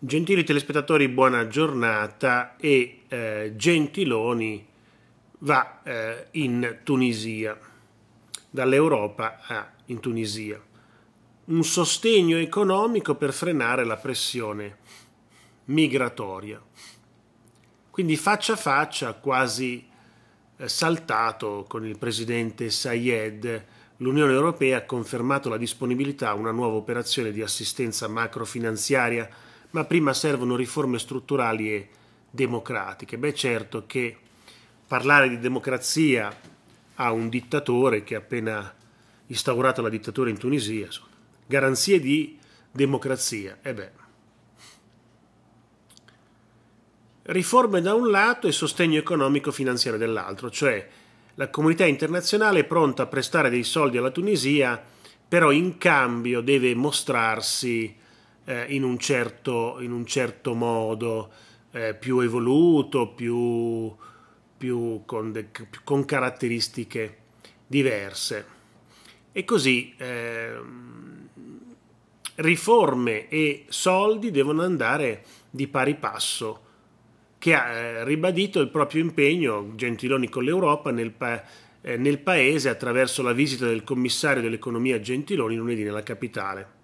Gentili telespettatori, buona giornata e eh, Gentiloni va eh, in Tunisia, dall'Europa a, in Tunisia. Un sostegno economico per frenare la pressione migratoria. Quindi faccia a faccia, quasi eh, saltato con il presidente Sayed, l'Unione Europea ha confermato la disponibilità a una nuova operazione di assistenza macrofinanziaria ma prima servono riforme strutturali e democratiche. Beh certo che parlare di democrazia a un dittatore che ha appena instaurato la dittatura in Tunisia, insomma. garanzie di democrazia, e eh beh. Riforme da un lato e sostegno economico finanziario dall'altro, cioè la comunità internazionale è pronta a prestare dei soldi alla Tunisia, però in cambio deve mostrarsi eh, in, un certo, in, un certo, modo, eh, più evoluto, più, più, con de, con caratteristiche diverse. E così eh, riforme e soldi devono andare di pari passo che ha eh, ribadito il proprio impegno, Gentiloni con l'Europa, nel, pa- eh, nel Paese attraverso la visita del commissario dell'economia Gentiloni lunedì nella capitale.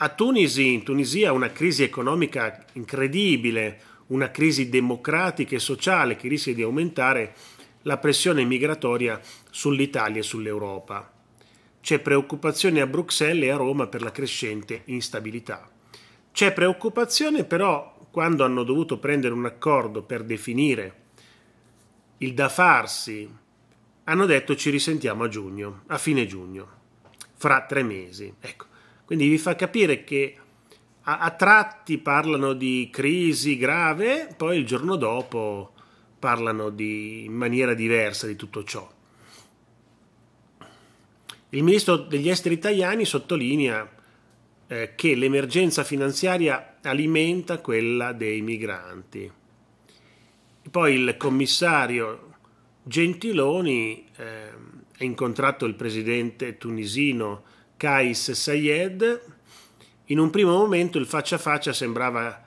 A Tunisi, in Tunisia, una crisi economica incredibile, una crisi democratica e sociale che rischia di aumentare la pressione migratoria sull'Italia e sull'Europa. C'è preoccupazione a Bruxelles e a Roma per la crescente instabilità. C'è preoccupazione però quando hanno dovuto prendere un accordo per definire il da farsi, hanno detto ci risentiamo a giugno, a fine giugno, fra tre mesi. Ecco, quindi vi fa capire che a, a tratti parlano di crisi grave, poi il giorno dopo parlano di, in maniera diversa di tutto ciò. Il ministro degli esteri italiani sottolinea eh, che l'emergenza finanziaria alimenta quella dei migranti. Poi il commissario Gentiloni eh, ha incontrato il presidente tunisino Kais Sayed. In un primo momento il faccia a faccia sembrava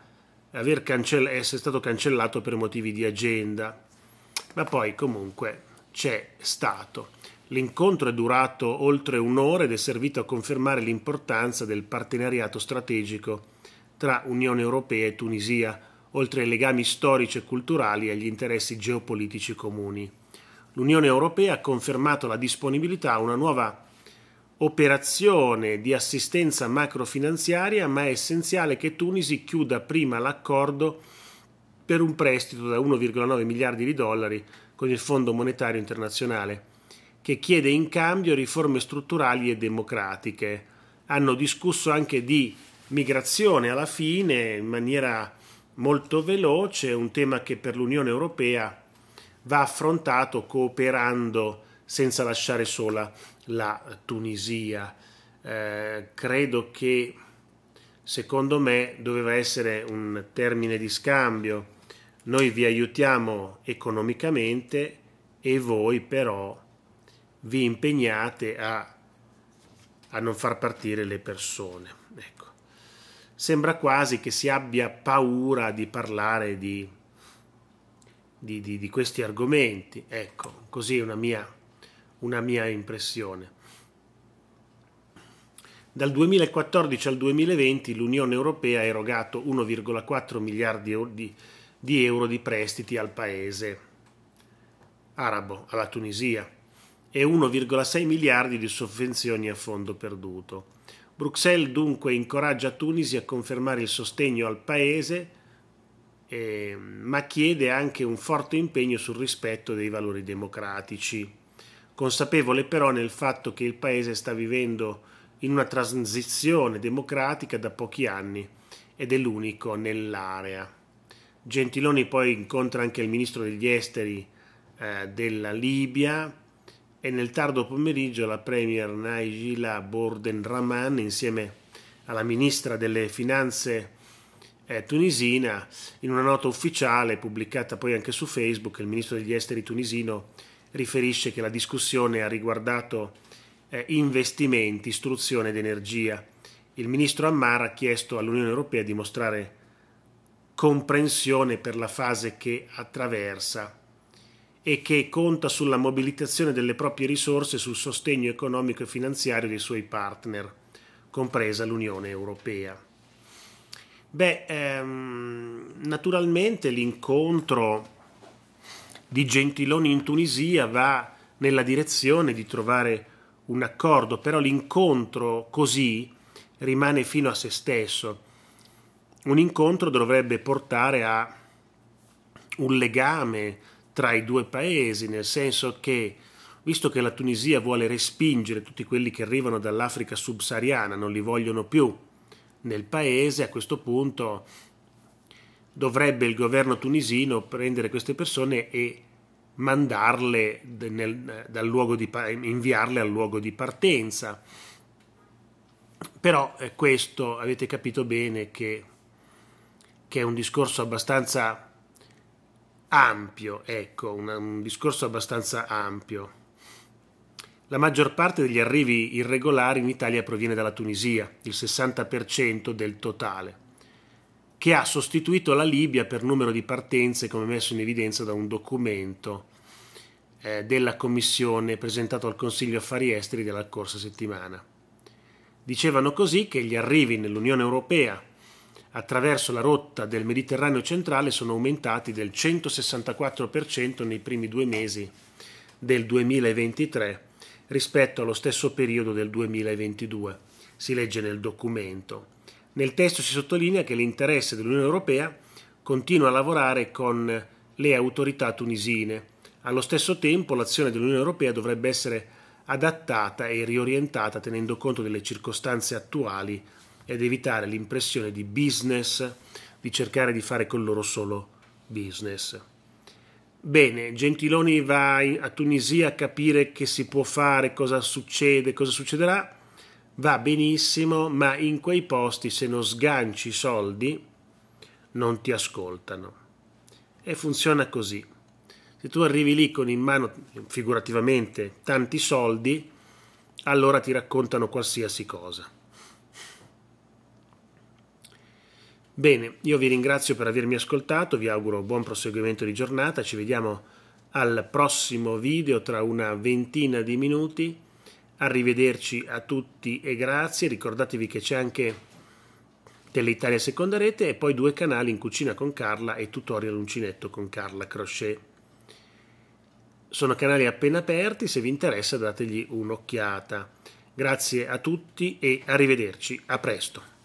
cancell- essere stato cancellato per motivi di agenda, ma poi comunque c'è stato. L'incontro è durato oltre un'ora ed è servito a confermare l'importanza del partenariato strategico tra Unione Europea e Tunisia, oltre ai legami storici e culturali e agli interessi geopolitici comuni. L'Unione Europea ha confermato la disponibilità a una nuova operazione di assistenza macrofinanziaria, ma è essenziale che Tunisi chiuda prima l'accordo per un prestito da 1,9 miliardi di dollari con il Fondo Monetario Internazionale, che chiede in cambio riforme strutturali e democratiche. Hanno discusso anche di migrazione alla fine in maniera molto veloce, un tema che per l'Unione Europea va affrontato cooperando senza lasciare sola la Tunisia. Eh, credo che secondo me doveva essere un termine di scambio. Noi vi aiutiamo economicamente e voi però vi impegnate a, a non far partire le persone. Ecco. Sembra quasi che si abbia paura di parlare di, di, di, di questi argomenti. Ecco, così è una mia una mia impressione. Dal 2014 al 2020 l'Unione Europea ha erogato 1,4 miliardi di euro di prestiti al paese arabo, alla Tunisia, e 1,6 miliardi di sovvenzioni a fondo perduto. Bruxelles dunque incoraggia Tunisi a confermare il sostegno al paese, eh, ma chiede anche un forte impegno sul rispetto dei valori democratici consapevole però nel fatto che il paese sta vivendo in una transizione democratica da pochi anni ed è l'unico nell'area. Gentiloni poi incontra anche il ministro degli esteri eh, della Libia e nel tardo pomeriggio la premier Naijila Borden Rahman insieme alla ministra delle finanze eh, tunisina in una nota ufficiale pubblicata poi anche su Facebook il ministro degli esteri tunisino riferisce che la discussione ha riguardato eh, investimenti, istruzione ed energia. Il ministro Ammar ha chiesto all'Unione Europea di mostrare comprensione per la fase che attraversa e che conta sulla mobilitazione delle proprie risorse e sul sostegno economico e finanziario dei suoi partner, compresa l'Unione Europea. Beh, ehm, naturalmente l'incontro di Gentiloni in Tunisia va nella direzione di trovare un accordo, però l'incontro così rimane fino a se stesso. Un incontro dovrebbe portare a un legame tra i due paesi, nel senso che, visto che la Tunisia vuole respingere tutti quelli che arrivano dall'Africa subsahariana, non li vogliono più nel paese, a questo punto dovrebbe il governo tunisino prendere queste persone e mandarle nel, dal luogo di, inviarle al luogo di partenza. Però eh, questo avete capito bene che, che è un discorso abbastanza ampio, ecco, un, un discorso abbastanza ampio. La maggior parte degli arrivi irregolari in Italia proviene dalla Tunisia, il 60% del totale che ha sostituito la Libia per numero di partenze, come messo in evidenza da un documento eh, della Commissione presentato al Consiglio Affari Esteri della scorsa settimana. Dicevano così che gli arrivi nell'Unione Europea attraverso la rotta del Mediterraneo centrale sono aumentati del 164% nei primi due mesi del 2023 rispetto allo stesso periodo del 2022, si legge nel documento. Nel testo si sottolinea che l'interesse dell'Unione Europea continua a lavorare con le autorità tunisine. Allo stesso tempo l'azione dell'Unione Europea dovrebbe essere adattata e riorientata tenendo conto delle circostanze attuali ed evitare l'impressione di business, di cercare di fare con loro solo business. Bene, Gentiloni va a Tunisia a capire che si può fare, cosa succede, cosa succederà va benissimo, ma in quei posti se non sganci i soldi non ti ascoltano. E funziona così. Se tu arrivi lì con in mano, figurativamente, tanti soldi, allora ti raccontano qualsiasi cosa. Bene, io vi ringrazio per avermi ascoltato, vi auguro buon proseguimento di giornata, ci vediamo al prossimo video tra una ventina di minuti Arrivederci a tutti e grazie. Ricordatevi che c'è anche Teleitalia Seconda Rete e poi due canali in cucina con Carla e tutorial uncinetto con Carla Crochet. Sono canali appena aperti, se vi interessa dategli un'occhiata. Grazie a tutti e arrivederci, a presto.